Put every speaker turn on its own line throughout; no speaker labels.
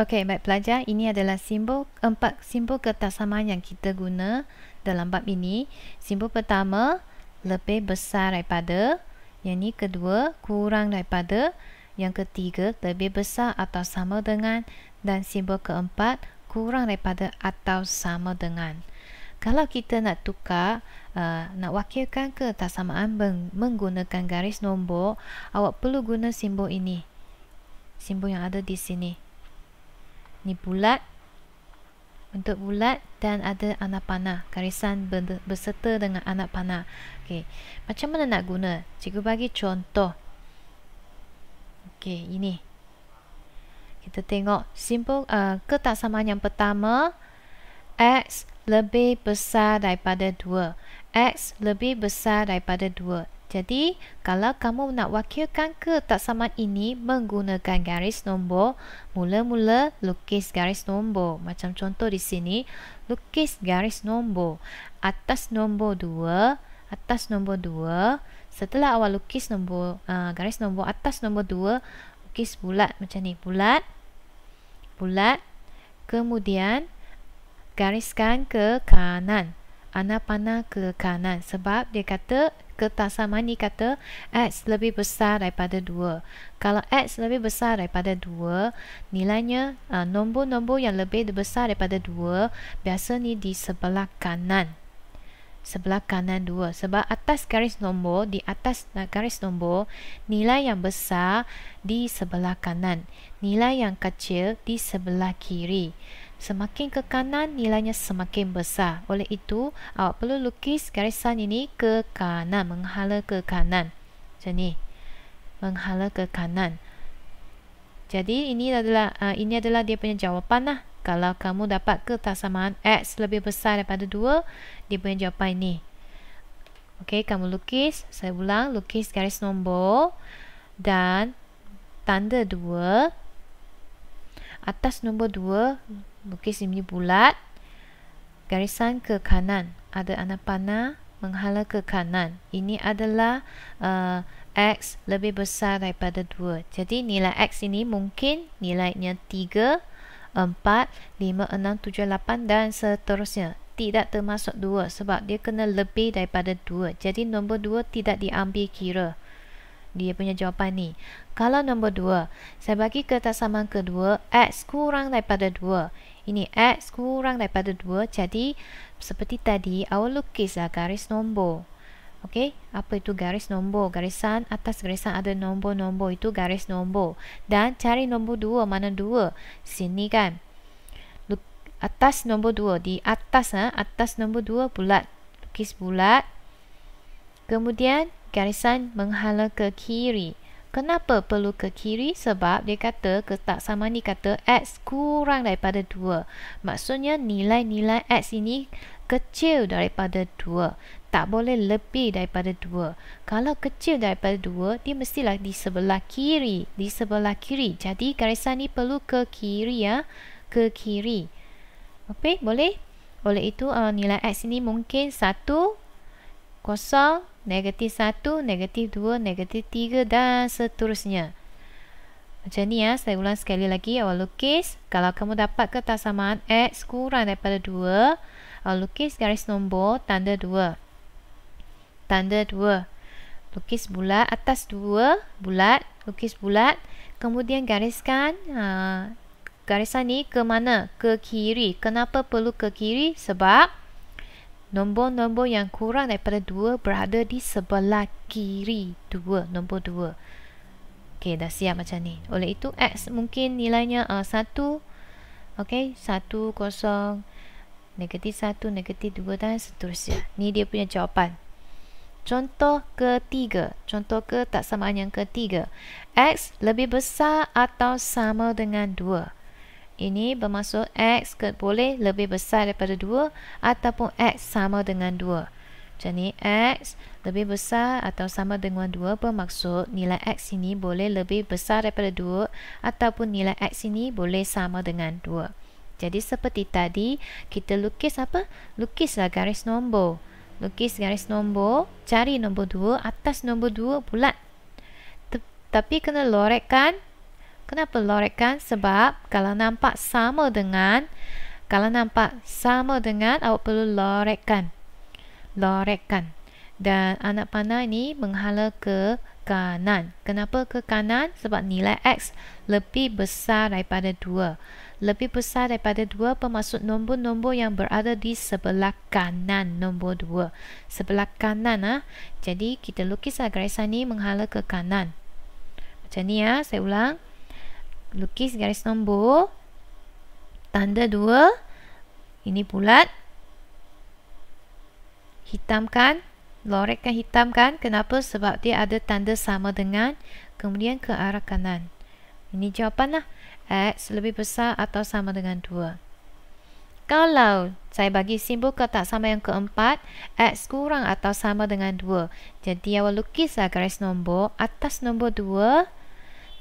Okey, baik pelajar, ini adalah simbol empat simbol kertasaman yang kita guna dalam bab ini. Simbol pertama lebih besar daripada, yang ini kedua kurang daripada, yang ketiga lebih besar atau sama dengan dan simbol keempat kurang daripada atau sama dengan. Kalau kita nak tukar, uh, nak wakilkan kertasamaan menggunakan garis nombor, awak perlu guna simbol ini. Simbol yang ada di sini ni bulat bentuk bulat dan ada anak panah garisan berserta dengan anak panah okay. macam mana nak guna cikgu bagi contoh ok ini kita tengok simbol uh, ketaksamaan yang pertama X lebih besar daripada 2 X lebih besar daripada 2 jadi, kalau kamu nak wakilkan ke tak sama ini menggunakan garis nombor, mula-mula lukis garis nombor. Macam contoh di sini, lukis garis nombor atas nombor 2, atas nombor 2. Setelah awak lukis nombor uh, garis nombor atas nombor 2, lukis bulat macam ni, bulat. Bulat. Kemudian gariskan ke kanan. Anak panah ke kanan sebab dia kata ketasan ni kata X lebih besar daripada 2. Kalau X lebih besar daripada 2, nilainya uh, nombor-nombor yang lebih besar daripada 2 ni di sebelah kanan. Sebelah kanan 2. Sebab atas garis nombor, di atas garis nombor, nilai yang besar di sebelah kanan. Nilai yang kecil di sebelah kiri. Semakin ke kanan nilainya semakin besar. Oleh itu, awak perlu lukis garisan ini ke kanan, menghala ke kanan. Macam ni. Menghala ke kanan. Jadi ini adalah uh, ini adalah dia punya jawapan lah. Kalau kamu dapat ke ketaksamaan x lebih besar daripada 2, dia punya jawapan ini. Okey, kamu lukis, saya ulang, lukis garis nombor dan tanda 2 atas nombor 2 lukis ini bulat garisan ke kanan ada anak panah menghala ke kanan ini adalah uh, x lebih besar daripada 2 jadi nilai x ini mungkin nilainya 3 4 5 6 7 dan seterusnya tidak termasuk 2 sebab dia kena lebih daripada 2 jadi nombor 2 tidak diambil kira dia punya jawapan ni kalau nombor 2 saya bagi kertas saman kedua x kurang daripada ini x kurang daripada 2 Jadi seperti tadi Awak lukislah garis nombor Okey, apa itu garis nombor? Garisan atas garisan ada nombor-nombor itu garis nombor. Dan cari nombor 2 mana 2? Sini kan. Atas nombor 2 di atas ah, atas nombor 2 bulat. Lukis bulat. Kemudian garisan menghala ke kiri. Kenapa perlu ke kiri? Sebab dia kata tak sama ni kata x kurang daripada 2. Maksudnya nilai-nilai x ini kecil daripada 2. Tak boleh lebih daripada 2. Kalau kecil daripada 2, dia mestilah di sebelah kiri. Di sebelah kiri. Jadi garisan ni perlu ke kiri ya. Ke kiri. Okey, boleh? Oleh itu, eh, nilai x ini mungkin 1, kosong, negatif satu, negatif dua, negatif tiga dan seterusnya. Macam ni ya, saya ulang sekali lagi awak lukis. Kalau kamu dapat kertas samaan X kurang daripada dua, awak lukis garis nombor tanda dua, Tanda dua. Lukis bulat atas dua bulat, lukis bulat. Kemudian gariskan aa, ah, garisan ni ke mana? Ke kiri. Kenapa perlu ke kiri? Sebab nombor-nombor yang kurang daripada 2 berada di sebelah kiri 2, nombor 2. Okey, dah siap macam ni. Oleh itu, X mungkin nilainya uh, 1. Okey, 1, kosong, negatif 1, negatif 2 dan seterusnya. Ni dia punya jawapan. Contoh ketiga. Contoh ke tak samaan yang ketiga. X lebih besar atau sama dengan 2. Ini bermaksud x ke boleh lebih besar daripada 2 ataupun x sama dengan 2. Jadi x lebih besar atau sama dengan 2 bermaksud nilai x ini boleh lebih besar daripada 2 ataupun nilai x ini boleh sama dengan 2. Jadi seperti tadi, kita lukis apa? Lukislah garis nombor. Lukis garis nombor, cari nombor 2, atas nombor 2 bulat. Tapi kena lorekkan Kenapa loretkan? Sebab kalau nampak sama dengan kalau nampak sama dengan awak perlu loretkan. Loretkan. Dan anak panah ini menghala ke kanan. Kenapa ke kanan? Sebab nilai X lebih besar daripada 2. Lebih besar daripada 2 bermaksud nombor-nombor yang berada di sebelah kanan nombor 2. Sebelah kanan. Ha? Jadi kita lukislah garisan ini menghala ke kanan. Macam ni ya, ha? saya ulang lukis garis nombor tanda dua. ini bulat hitamkan lorekkan hitamkan kenapa sebab dia ada tanda sama dengan kemudian ke arah kanan ini jawapanlah x lebih besar atau sama dengan 2 kalau saya bagi simbol kotak sama yang keempat x kurang atau sama dengan 2 jadi awak lukislah garis nombor atas nombor 2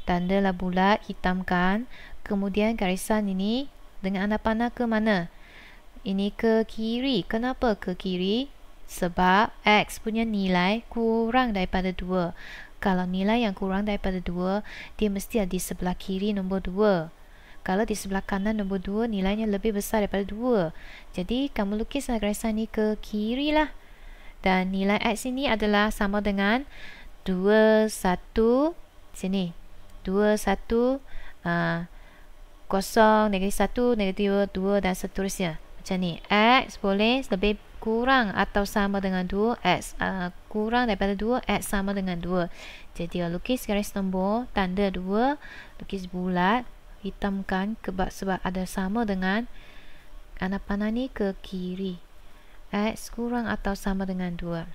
Tanda tandalah bulat, hitamkan. Kemudian garisan ini dengan anda panah ke mana? Ini ke kiri. Kenapa ke kiri? Sebab X punya nilai kurang daripada 2. Kalau nilai yang kurang daripada 2, dia mesti ada di sebelah kiri nombor 2. Kalau di sebelah kanan nombor 2 nilainya lebih besar daripada 2 Jadi kamu lukis garisan ini ke kiri lah Dan nilai X ini adalah sama dengan 2, 1 Sini Dua satu ah, kosong negatif satu negatif dua dua dan seterusnya macam ni X boleh lebih kurang atau sama dengan dua X uh, kurang daripada dua X sama dengan dua. jadi lukis garis nombor tanda dua lukis bulat hitamkan kebab sebab ada sama dengan anak panah ni ke kiri X kurang atau sama dengan dua.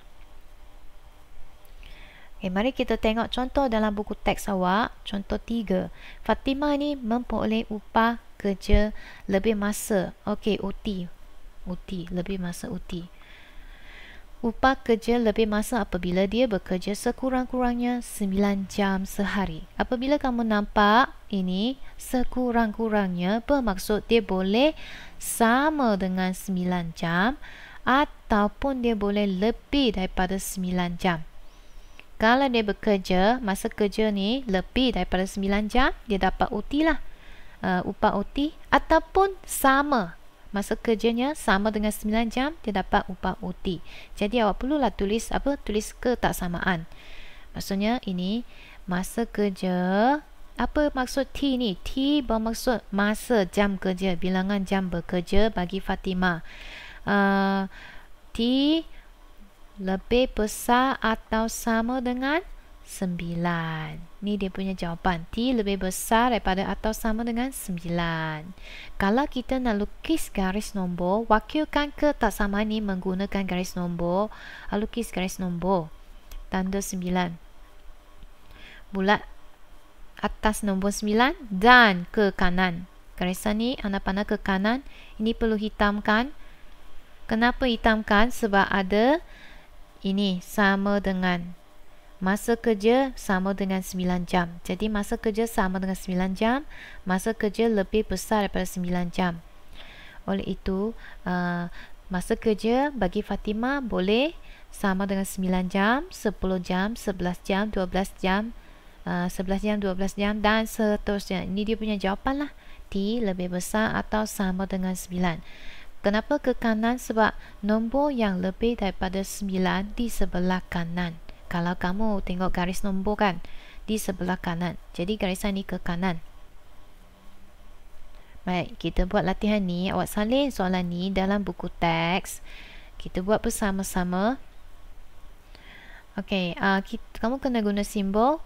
Okay, eh, mari kita tengok contoh dalam buku teks awak. Contoh tiga. Fatima ni memperoleh upah kerja lebih masa. Okey, UTI. UTI, lebih masa UTI. Upah kerja lebih masa apabila dia bekerja sekurang-kurangnya 9 jam sehari. Apabila kamu nampak ini sekurang-kurangnya bermaksud dia boleh sama dengan 9 jam ataupun dia boleh lebih daripada 9 jam. Kalau dia bekerja, masa kerja ni lebih daripada 9 jam, dia dapat OT lah. Uh, upah OT ataupun sama. Masa kerjanya sama dengan 9 jam, dia dapat upah OT. Jadi awak perlulah tulis apa? Tulis ketaksamaan. Maksudnya ini masa kerja apa maksud T ni? T bermaksud masa jam kerja, bilangan jam bekerja bagi Fatima Uh, T lebih besar atau sama dengan 9. Ini dia punya jawapan. T lebih besar daripada atau sama dengan 9. Kalau kita nak lukis garis nombor, wakilkan ke tak sama ni menggunakan garis nombor. Ah, lukis garis nombor. Tanda 9. Bulat atas nombor 9 dan ke kanan. Garisan ni anda pandang ke kanan. Ini perlu hitamkan. Kenapa hitamkan? Sebab ada ini sama dengan masa kerja sama dengan 9 jam. Jadi masa kerja sama dengan 9 jam, masa kerja lebih besar daripada 9 jam. Oleh itu, uh, masa kerja bagi Fatima boleh sama dengan 9 jam, 10 jam, 11 jam, 12 jam, uh, 11 jam, 12 jam dan seterusnya. Ini dia punya jawapan lah. T lebih besar atau sama dengan 9. Kenapa ke kanan? Sebab nombor yang lebih daripada 9 di sebelah kanan. Kalau kamu tengok garis nombor kan? Di sebelah kanan. Jadi garisan ni ke kanan. Baik, kita buat latihan ni. Awak salin soalan ni dalam buku teks. Kita buat bersama-sama. Okey, uh, kamu kena guna simbol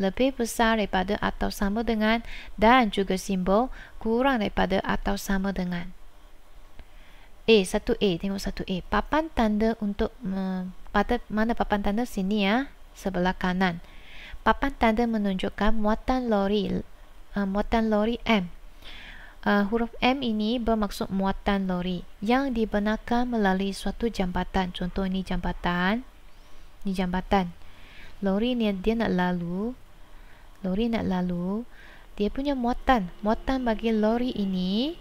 lebih besar daripada atau sama dengan dan juga simbol kurang daripada atau sama dengan. A, satu a tengok satu a Papan tanda untuk pada mana papan tanda sini ya, sebelah kanan. Papan tanda menunjukkan muatan lori eh, muatan lori M. Uh, huruf M ini bermaksud muatan lori yang dibenarkan melalui suatu jambatan. Contoh ini jambatan. Ini jambatan. Lori ni dia nak lalu. Lori nak lalu. Dia punya muatan. Muatan bagi lori ini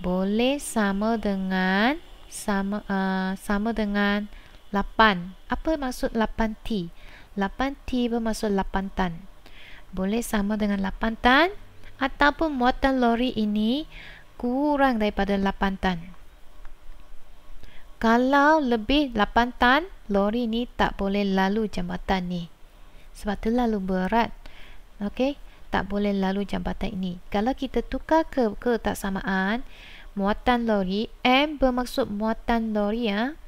boleh sama dengan sama uh, sama dengan 8. Apa maksud 8T? 8T bermaksud 8 tan. Boleh sama dengan 8 tan ataupun muatan lori ini kurang daripada 8 tan. Kalau lebih 8 tan, lori ni tak boleh lalu jambatan ni. Sebab terlalu berat. Okey tak boleh lalu jambatan ini. Kalau kita tukar ke ketaksamaan muatan lori, M bermaksud muatan lori ya.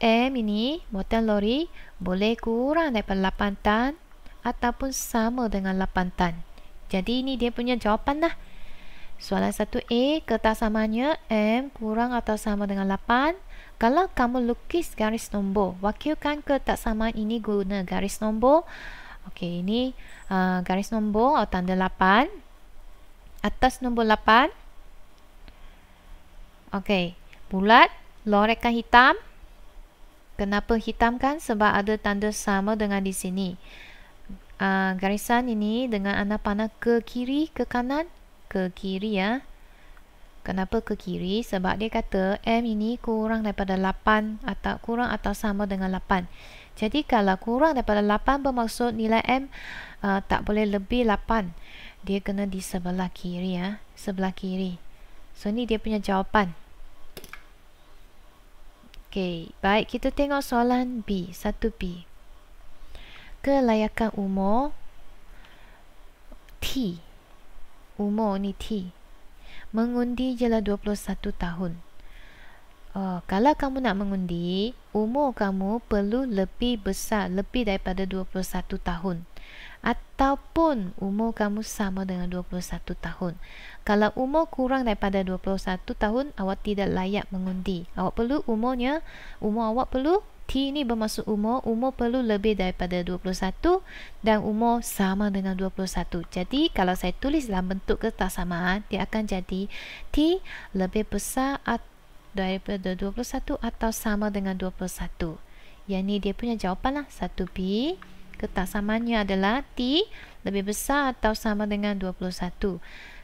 M ini muatan lori boleh kurang daripada 8 tan ataupun sama dengan 8 tan. Jadi ini dia punya jawapan lah. Soalan 1A ketaksamaannya M kurang atau sama dengan 8. Kalau kamu lukis garis nombor, wakilkan ketaksamaan ini guna garis nombor. Okey, ini uh, garis nombor atau tanda 8. Atas nombor 8. Okey, bulat, lorekkan hitam. Kenapa hitam kan? Sebab ada tanda sama dengan di sini. Uh, garisan ini dengan anak panah ke kiri, ke kanan? Ke kiri ya. Kenapa ke kiri? Sebab dia kata M ini kurang daripada 8 atau kurang atau sama dengan 8. Jadi kalau kurang daripada 8 bermaksud nilai M uh, tak boleh lebih 8. Dia kena di sebelah kiri ya, sebelah kiri. So ni dia punya jawapan. Okey, baik kita tengok soalan B, 1B. Kelayakan umur T. Umur ni T. Mengundi ialah 21 tahun. Oh, kalau kamu nak mengundi, umur kamu perlu lebih besar, lebih daripada 21 tahun. Ataupun umur kamu sama dengan 21 tahun. Kalau umur kurang daripada 21 tahun, awak tidak layak mengundi. Awak perlu umurnya, umur awak perlu T ini bermaksud umur, umur perlu lebih daripada 21 dan umur sama dengan 21. Jadi kalau saya tulis dalam bentuk kertas samaan, dia akan jadi T lebih besar atau daripada 21 atau sama dengan 21 yang ni dia punya jawapan lah 1B ketaksamannya adalah T lebih besar atau sama dengan 21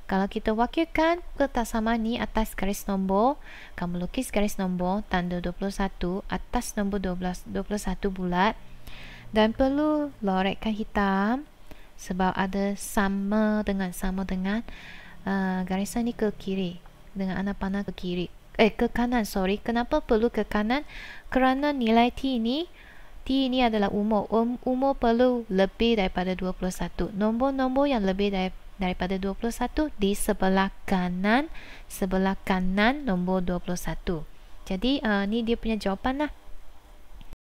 kalau kita wakilkan ketaksamaan ni atas garis nombor kamu lukis garis nombor tanda 21 atas nombor 12, 21 bulat dan perlu lorekkan hitam sebab ada sama dengan sama dengan uh, garisan ni ke kiri dengan anak panah ke kiri eh ke kanan sorry kenapa perlu ke kanan kerana nilai t ini t ini adalah umur um, umur perlu lebih daripada 21 nombor-nombor yang lebih dari, daripada 21 di sebelah kanan sebelah kanan nombor 21 jadi uh, ni dia punya jawapan lah